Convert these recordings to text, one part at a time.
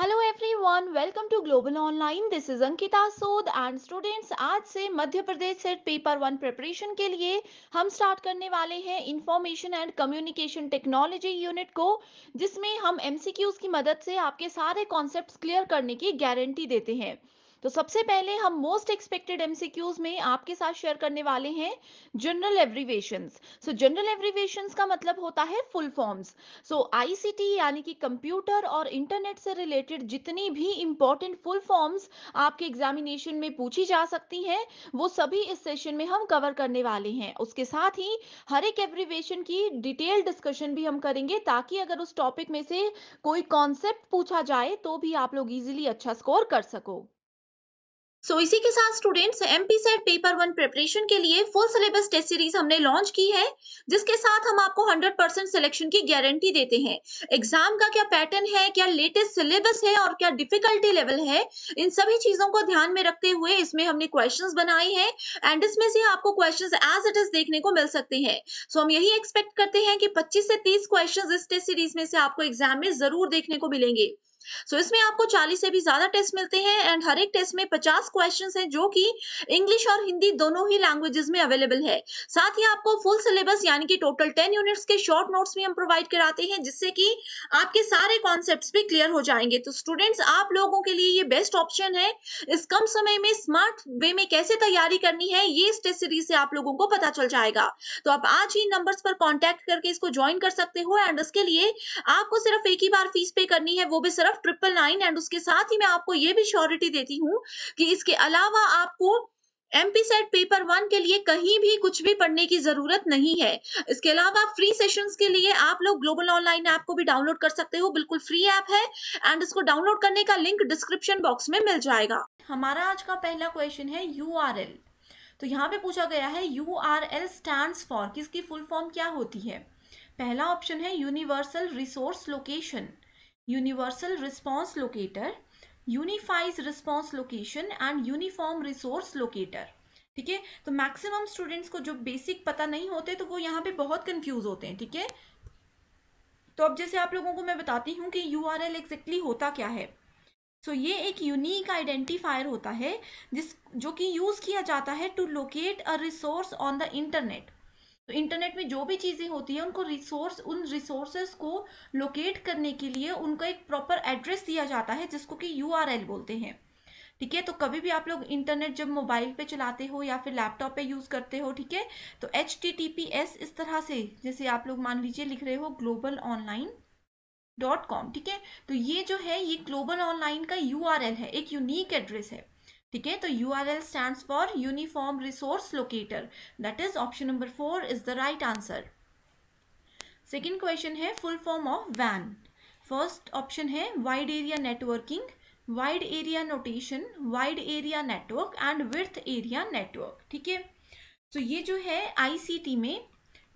hello everyone welcome to global online this is Ankita Sod and students आज से Madhya Pradesh SET paper one preparation के लिए हम स्टार्ट करने वाले हैं information and communication technology unit को जिसमें हम एमसीक्यूज की मदद से आपके सारे कॉन्सेप्ट्स क्लियर करने की गारंटी देते हैं तो सबसे पहले हम मोस्ट एक्सपेक्टेड एमसीक्यूज में आपके साथ शेयर करने वाले हैं जनरल एवरीवेशन सो जनरल एवरीवेशन का मतलब होता है फुल फॉर्म्स सो आईसीटी यानी कि कंप्यूटर और इंटरनेट से रिलेटेड जितनी भी इंपॉर्टेंट फुल फॉर्म्स आपके एग्जामिनेशन में पूछी जा सकती हैं वो सभी इस सेशन में हम कवर करने वाले हैं उसके साथ ही हर एक एवरीवेशन की डिटेल डिस्कशन भी हम करेंगे ताकि अगर उस टॉपिक में से कोई कॉन्सेप्ट पूछा जाए तो भी आप लोग इजिली अच्छा स्कोर कर सको सो so, इसी के साथ students M P SET paper one preparation के लिए फुल सिलेबस टेस्ट सीरीज हमने लॉन्च की है जिसके साथ हम आपको 100 परसेंट सिलेक्शन की गारंटी देते हैं एग्जाम का क्या पैटर्न है क्या लेटेस्ट सिलेबस है और क्या डिफिकल्टी लेवल है इन सभी चीजों को ध्यान में रखते हुए इसमें हमने क्वेश्चन बनाए हैं एंड इसमें से आपको क्वेश्चन एज इट इज देखने को मिल सकते हैं सो so, हम यही एक्सपेक्ट करते हैं कि पच्चीस से तीस क्वेश्चन इस टेस्ट सीरीज में से आपको एग्जाम में जरूर देखने को मिलेंगे सो so, इसमें आपको 40 से भी ज्यादा टेस्ट मिलते हैं एंड हर एक टेस्ट में 50 क्वेश्चंस हैं जो कि इंग्लिश और हिंदी दोनों ही लैंग्वेजेस में अवेलेबल है साथ ही आपको फुल सिलेबस यानी कि टोटल 10 यूनिट्स के शॉर्ट नोट्स भी हम प्रोवाइड कराते हैं जिससे कि आपके सारे कॉन्सेप्ट भी क्लियर हो जाएंगे तो स्टूडेंट्स आप लोगों के लिए ये बेस्ट ऑप्शन है इस कम समय में स्मार्ट वे में कैसे तैयारी करनी है ये इस टेस्ट सीरीज से आप लोगों को पता चल जाएगा तो आप आज ही नंबर पर कॉन्टेक्ट करके इसको ज्वाइन कर सकते हो एंड इसके लिए आपको सिर्फ एक ही बार फीस पे करनी है वो भी तरफ ट्रिपल नाइन एंड उसके साथ ही मैं आपको ये भी श्योरिटी देती हूँ कि इसके अलावा आपको M P SET paper one के लिए कहीं भी कुछ भी पढ़ने की जरूरत नहीं है इसके अलावा फ्री सेशंस के लिए आप लोग ग्लोबल ऑनलाइन ऐप को भी डाउनलोड कर सकते हो बिल्कुल फ्री ऐप है एंड इसको डाउनलोड करने का लिंक डिस्क्रिप्शन बॉक्स में मिल जाएगा हमारा आज का पहला क्वेश्चन है यू तो यहाँ पे पूछा गया है U R L stand for किसकी फुल फॉर्म क्या होती है पहला ऑप्शन है universal resource location universal response locator unifies response location and uniform resource locator ठीक है तो मैक्सिमम स्टूडेंट्स को जो बेसिक पता नहीं होते तो वो यहाँ पे बहुत कंफ्यूज होते हैं ठीक है तो अब जैसे आप लोगों को मैं बताती हूँ कि यू आर एल एग्जैक्टली होता क्या है सो so, ये एक यूनिक आइडेंटिफायर होता है जिस जो कि यूज़ किया जाता है to locate a resource on the internet तो इंटरनेट में जो भी चीज़ें होती हैं उनको रिसोर्स उन रिसोर्सेस को लोकेट करने के लिए उनका एक प्रॉपर एड्रेस दिया जाता है जिसको कि यू बोलते हैं ठीक है तो कभी भी आप लोग इंटरनेट जब मोबाइल पे चलाते हो या फिर लैपटॉप पे यूज़ करते हो ठीक है तो एच इस तरह से जैसे आप लोग मान लीजिए लिख रहे हो ग्लोबल ऑनलाइन डॉट कॉम ठीक है तो ये जो है ये ग्लोबल ऑनलाइन का यू है एक यूनिक एड्रेस है ठीक है तो U R L stand for uniform resource locator that is option number four is the right answer second question है फुल फॉर्म ऑफ वैन फर्स्ट ऑप्शन है wide area networking wide area notation wide area network and worth area network ठीक है तो ये जो है ICT में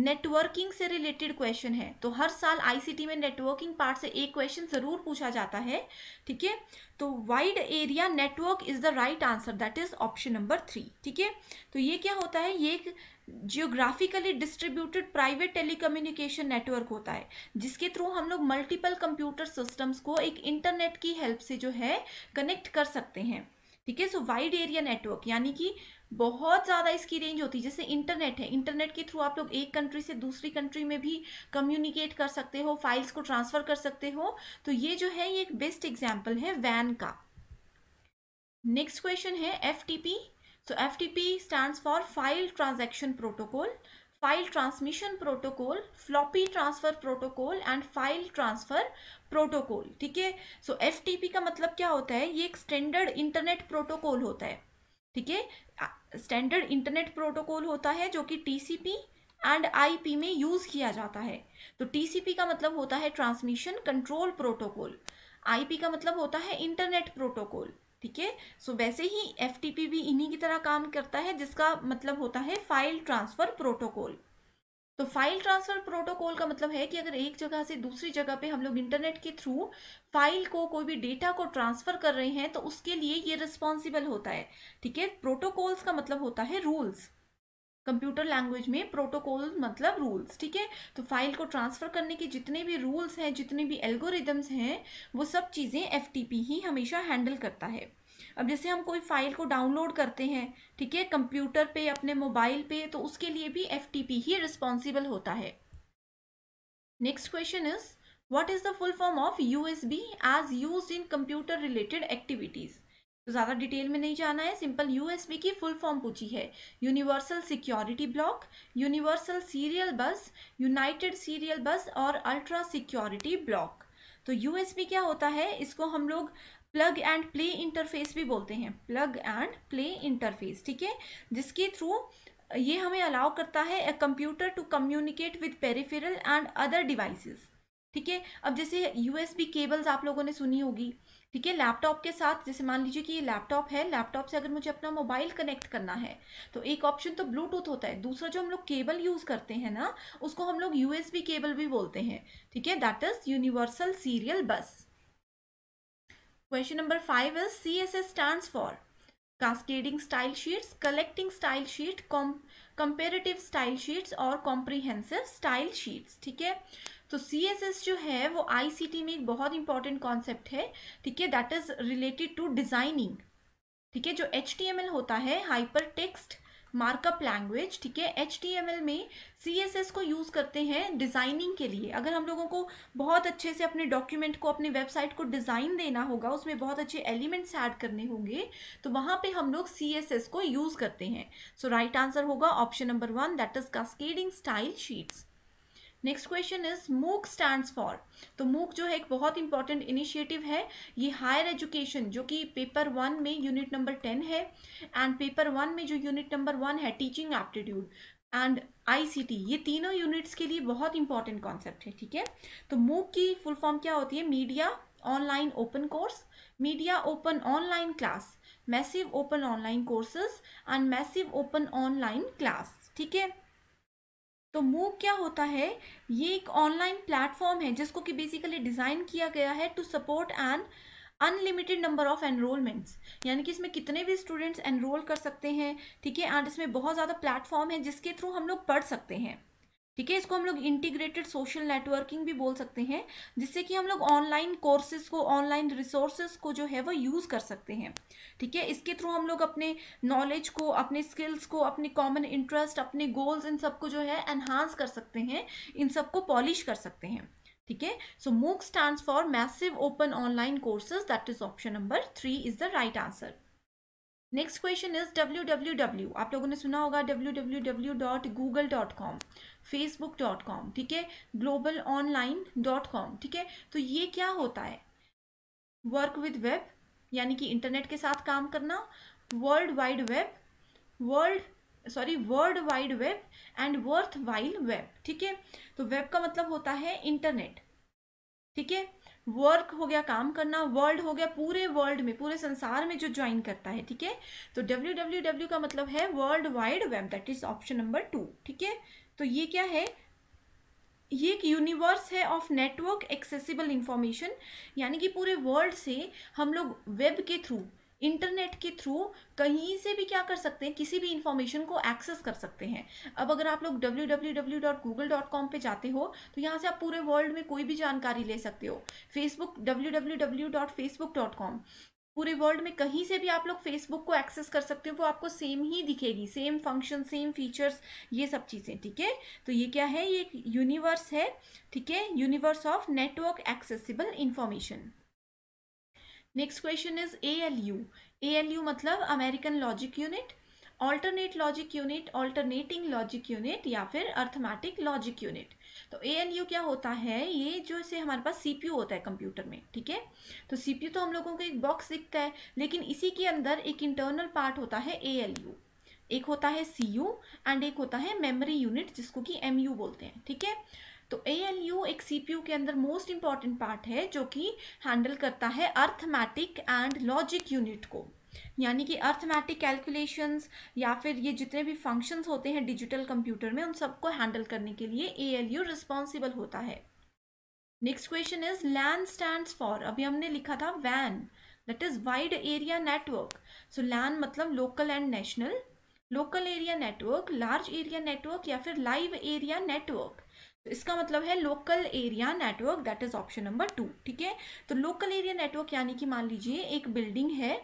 नेटवर्किंग से रिलेटेड क्वेश्चन है तो हर साल आईसीटी में नेटवर्किंग पार्ट से एक क्वेश्चन जरूर पूछा जाता है ठीक है तो wide area network is the right answer that is option number three ठीक है तो ये क्या होता है ये एक geographically distributed private telecommunication network होता है जिसके थ्रू हम लोग मल्टीपल कंप्यूटर सिस्टम्स को एक इंटरनेट की हेल्प से जो है कनेक्ट कर सकते हैं ठीक है सो वाइड एरिया नेटवर्क यानी कि बहुत ज़्यादा इसकी रेंज होती है जैसे इंटरनेट है इंटरनेट के थ्रू आप लोग एक कंट्री से दूसरी कंट्री में भी कम्युनिकेट कर सकते हो फाइल्स को ट्रांसफ़र कर सकते हो तो ये जो है ये एक बेस्ट एग्जाम्पल है वैन का नेक्स्ट क्वेश्चन है F T P so F T P stand for file transaction protocol file transmission protocol floppy transfer protocol and file transfer protocol ठीक है सो एफ टी पी का मतलब क्या होता है ये एक स्टैंडर्ड इंटरनेट प्रोटोकॉल होता है ठीक है स्टैंडर्ड इंटरनेट प्रोटोकॉल होता है जो कि टीसीपी एंड आईपी में यूज़ किया जाता है तो टीसीपी का मतलब होता है ट्रांसमिशन कंट्रोल प्रोटोकॉल आईपी का मतलब होता है इंटरनेट प्रोटोकॉल ठीक है सो वैसे ही एफ भी इन्हीं की तरह काम करता है जिसका मतलब होता है फाइल ट्रांसफ़र प्रोटोकॉल तो फाइल ट्रांसफ़र प्रोटोकॉल का मतलब है कि अगर एक जगह से दूसरी जगह पे हम लोग इंटरनेट के थ्रू फाइल को कोई भी डेटा को ट्रांसफ़र कर रहे हैं तो उसके लिए ये रिस्पॉन्सिबल होता है ठीक है प्रोटोकॉल्स का मतलब होता है रूल्स कंप्यूटर लैंग्वेज में प्रोटोकॉल मतलब रूल्स ठीक है तो फाइल को ट्रांसफ़र करने के जितने भी रूल्स हैं जितने भी एल्गोरिदम्स हैं वो सब चीज़ें एफ ही हमेशा हैंडल करता है अब जैसे हम कोई फाइल को डाउनलोड करते हैं ठीक है कंप्यूटर पे अपने मोबाइल पे तो उसके लिए भी एफ ही रिस्पॉन्सिबल होता है next question is the full form of U S B as use in computer related activities तो ज़्यादा डिटेल में नहीं जाना है सिंपल यूएसबी की फुल फॉर्म पूछी है universal security block universal serial bus united serial bus और अल्ट्रा सिक्योरिटी ब्लॉक तो यूएसबी क्या होता है इसको हम लोग प्लग एंड प्ले इंटरफेस भी बोलते हैं प्लग एंड प्ले इंटरफेस ठीक है जिसके थ्रू ये हमें अलाउ करता है a computer to communicate with peripheral and other devices ठीक है अब जैसे यूएसबी केबल्स आप लोगों ने सुनी होगी ठीक है लैपटॉप के साथ जैसे मान लीजिए कि ये लैपटॉप है लैपटॉप से अगर मुझे अपना मोबाइल कनेक्ट करना है तो एक ऑप्शन तो ब्लूटूथ होता है दूसरा जो हम लोग केबल यूज़ करते हैं ना उसको हम लोग यूएसबी केबल भी बोलते हैं ठीक है that is universal serial bus question number five is C S S stand for cascading style sheets collecting style sheet comparative style sheets और कॉम्प्रीहेंसिव स्टाइल शीट्स ठीक है तो सी एस एस जो है वो आई सी टी में एक बहुत इंपॉर्टेंट कॉन्सेप्ट है ठीक है that is related to designing ठीक है जो एच टी एम एल होता है हाइपर टेक्स्ट मार्कअप लैंग्वेज ठीक है एच में सी को यूज़ करते हैं डिज़ाइनिंग के लिए अगर हम लोगों को बहुत अच्छे से अपने डॉक्यूमेंट को अपनी वेबसाइट को डिज़ाइन देना होगा उसमें बहुत अच्छे एलिमेंट्स ऐड करने होंगे तो वहाँ पे हम लोग सी को यूज़ करते हैं सो राइट आंसर होगा option number one that is cascading style sheets next question is MOOC stand for तो मूक जो है एक बहुत इंपॉर्टेंट इनिशिएटिव है ये हायर एजुकेशन जो कि पेपर वन में यूनिट नंबर टेन है एंड पेपर वन में जो यूनिट नंबर वन है टीचिंग एप्टीट्यूड एंड आईसीटी ये तीनों यूनिट्स के लिए बहुत इंपॉर्टेंट कॉन्सेप्ट है ठीक है तो मूक की फुल फॉर्म क्या होती है media online open course media open online class massive open online courses and massive open online class ठीक है तो मूव क्या होता है ये एक ऑनलाइन प्लेटफॉर्म है जिसको कि बेसिकली डिज़ाइन किया गया है to support and unlimited number of enrolments यानी कि इसमें कितने भी स्टूडेंट्स एनरोल कर सकते हैं ठीक है एंड इसमें बहुत ज़्यादा प्लेटफॉर्म है जिसके थ्रू हम लोग पढ़ सकते हैं ठीक है इसको हम लोग इंटीग्रेटेड सोशल नेटवर्किंग भी बोल सकते हैं जिससे कि हम लोग ऑनलाइन कोर्सेज को ऑनलाइन रिसोर्सेज को जो है वो यूज़ कर सकते हैं ठीक है इसके थ्रू हम लोग अपने नॉलेज को अपने स्किल्स को अपने कॉमन इंटरेस्ट अपने गोल्स इन सबको जो है एनहांस कर सकते हैं इन सबको पॉलिश कर सकते हैं ठीक है so MOOC stand for massive open online courses that is option number three is the right answer next question is W W W आप लोगों ने सुना होगा W W W dot Google dot com Facebook dot com ठीक है global online dot com ठीक है तो ये क्या होता है वर्क विद वेब यानी कि इंटरनेट के साथ काम करना world wide web world sorry world wide web and worth while web ठीक है तो वेब का मतलब होता है इंटरनेट ठीक है वर्क हो गया काम करना वर्ल्ड हो गया पूरे वर्ल्ड में पूरे संसार में जो ज्वाइन करता है ठीक है तो डब्ल्यू डब्ल्यू डब्ल्यू का मतलब है world wide web that is option number two ठीक है तो ये क्या है ये एक यूनिवर्स है ऑफ नेटवर्क एक्सेसिबल इंफॉर्मेशन यानी कि पूरे वर्ल्ड से हम लोग वेब के थ्रू इंटरनेट के थ्रू कहीं से भी क्या कर सकते हैं किसी भी इंफॉर्मेशन को एक्सेस कर सकते हैं अब अगर आप लोग W W W dot Google dot com पर जाते हो तो यहाँ से आप पूरे वर्ल्ड में कोई भी जानकारी ले सकते हो Facebook W W W dot Facebook dot com पूरे वर्ल्ड में कहीं से भी आप लोग फेसबुक को एक्सेस कर सकते हो वो आपको सेम ही दिखेगी सेम फंक्शन सेम फीचर्स ये सब चीज़ें ठीक है तो ये क्या है ये यूनिवर्स है ठीक है universe of network accessible information next question is A L U A L U मतलब American logic unit alternate logic unit alternating logic unit या फिर अर्थमैटिक लॉजिक यूनिट तो ए एल यू क्या होता है ये जो इसे हमारे पास सी पी यू होता है कंप्यूटर में ठीक है तो सी पी यू तो हम लोगों को एक बॉक्स दिखता है लेकिन इसी के अंदर एक इंटरनल पार्ट होता है ए एल यू एक होता है सी यू एंड एक होता है मेमोरी यूनिट जिसको कि एम यू बोलते हैं ठीक है तो ए एल यू एक सी पी यू के अंदर मोस्ट इंपॉर्टेंट पार्ट है जो कि हैंडल करता है अर्थमेटिक एंड लॉजिक यूनिट को यानी कि अर्थमेटिक कैलकुलेशंस या फिर ये जितने भी फंक्शंस होते हैं डिजिटल कंप्यूटर में उन सबको हैंडल करने के लिए ए एल यू रिस्पॉन्सिबल होता है next question is LAN stand for अभी हमने लिखा था वैन that is wide area network so LAN मतलब local and national local area network large area network या फिर लाइव एरिया नेटवर्क इसका मतलब है local area network that is option number two ठीक है तो लोकल एरिया नेटवर्क यानी कि मान लीजिए एक बिल्डिंग है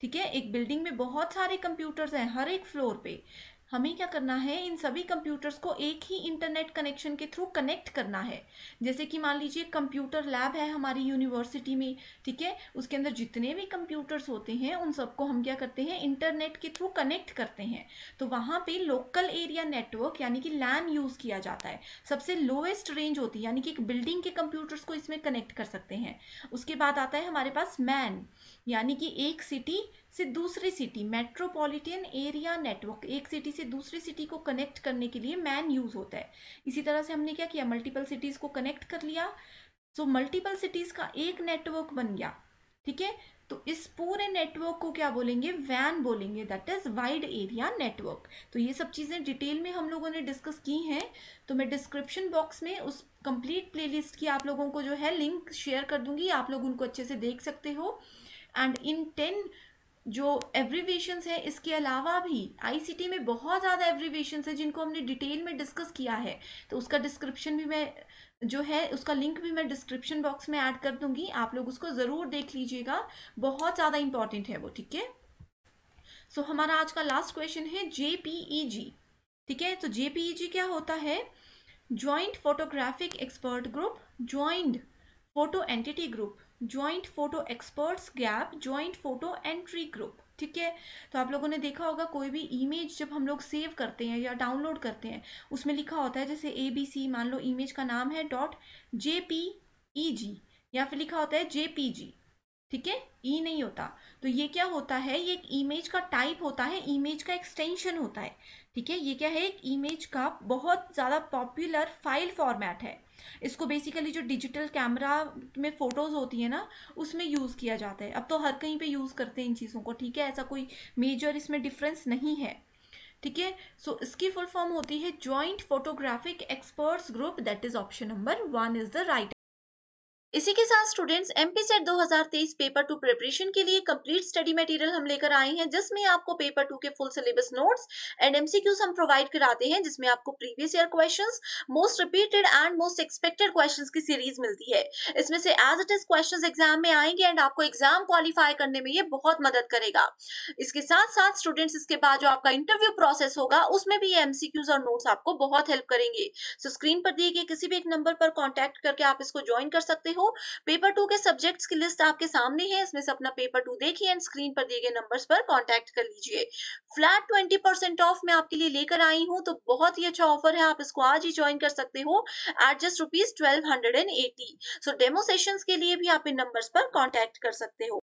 ठीक है एक बिल्डिंग में बहुत सारे कंप्यूटर्स हैं हर एक फ्लोर पे हमें क्या करना है इन सभी कंप्यूटर्स को एक ही इंटरनेट कनेक्शन के थ्रू कनेक्ट करना है जैसे कि मान लीजिए कंप्यूटर लैब है हमारी यूनिवर्सिटी में ठीक है उसके अंदर जितने भी कंप्यूटर्स होते हैं उन सबको हम क्या करते हैं इंटरनेट के थ्रू कनेक्ट करते हैं तो वहाँ पे लोकल एरिया नेटवर्क यानी कि लैन यूज़ किया जाता है सबसे लोएस्ट रेंज होती है यानी कि एक बिल्डिंग के कंप्यूटर्स को इसमें कनेक्ट कर सकते हैं उसके बाद आता है हमारे पास मैन यानी कि एक सिटी से दूसरी सिटी मेट्रोपॉलिटन एरिया नेटवर्क एक सिटी से दूसरी सिटी को कनेक्ट करने के लिए मैन यूज़ होता है इसी तरह से हमने क्या किया मल्टीपल सिटीज़ को कनेक्ट कर लिया सो मल्टीपल सिटीज़ का एक नेटवर्क बन गया ठीक है तो इस पूरे नेटवर्क को क्या बोलेंगे वैन बोलेंगे that is wide area network तो ये सब चीज़ें डिटेल में हम लोगों ने डिस्कस की हैं तो मैं डिस्क्रिप्शन बॉक्स में उस कंप्लीट प्लेलिस्ट की आप लोगों को जो है लिंक शेयर कर दूंगी आप लोग उनको अच्छे से देख सकते हो एंड इन टेन जो एब्रीवेशंस हैं इसके अलावा भी आईसीटी में बहुत ज़्यादा एब्रीवेशंस हैं जिनको हमने डिटेल में डिस्कस किया है तो उसका डिस्क्रिप्शन भी मैं जो है उसका लिंक भी मैं डिस्क्रिप्शन बॉक्स में ऐड कर दूंगी आप लोग उसको ज़रूर देख लीजिएगा बहुत ज़्यादा इंपॉर्टेंट है वो ठीक है सो हमारा आज का लास्ट क्वेश्चन है जे e ठीक है तो जे e क्या होता है joint photographic expert group joint photo entity group joint photo experts gap joint photo entry group ठीक है तो आप लोगों ने देखा होगा कोई भी इमेज जब हम लोग सेव करते हैं या डाउनलोड करते हैं उसमें लिखा होता है जैसे ए बी सी मान लो इमेज का नाम है डॉट जे पी ई जी या फिर लिखा होता है जे पी जी ठीक है ई e नहीं होता तो ये क्या होता है ये एक इमेज का टाइप होता है इमेज का एक्सटेंशन होता है ठीक है ये क्या है एक इमेज का बहुत ज़्यादा पॉपुलर फाइल फॉर्मेट है इसको बेसिकली जो डिजिटल कैमरा में फ़ोटोज़ होती है ना उसमें यूज़ किया जाता है अब तो हर कहीं पे यूज़ करते हैं इन चीज़ों को ठीक है ऐसा कोई मेजर इसमें डिफरेंस नहीं है ठीक है सो इसकी फुल फॉर्म होती है joint photographic experts group that is option number one is the right इसी के साथ स्टूडेंट्स एम पी सेट दो पेपर टू प्रिपरेशन के लिए कंप्लीट स्टडी मटेरियल हम लेकर आए हैं जिसमें आपको पेपर टू के full syllabus notes and MCQs हम प्रोवाइड कराते हैं जिसमें आपको previous year questions most repeated and most expected questions की सीरीज मिलती है इसमें से as it is question exam में आएंगे एंड आपको एग्जाम क्वालिफाई करने में ये बहुत मदद करेगा इसके साथ साथ स्टूडेंट्स इसके बाद जो आपका इंटरव्यू प्रोसेस होगा उसमें भी ये एमसीक्यूज और नोट्स आपको बहुत हेल्प करेंगे सो स्क्रीन पर दिए गए किसी भी एक नंबर पर कॉन्टेक्ट करके आप इसको ज्वाइन कर सकते हो हो पेपर टू के सब्जेक्ट्स की लिस्ट आपके सामने है इसमें से अपना पेपर टू देखिए एंड स्क्रीन पर दिए गए नंबर्स पर कांटेक्ट कर लीजिए फ्लैट ट्वेंटी परसेंट ऑफ मैं आपके लिए लेकर आई हूँ तो बहुत ही अच्छा ऑफर है आप इसको आज ही ज्वाइन कर सकते हो at just rupees twelve hundred and eighty so demo session के लिए भी आप इन नंबर पर कॉन्टेक्ट कर सकते हो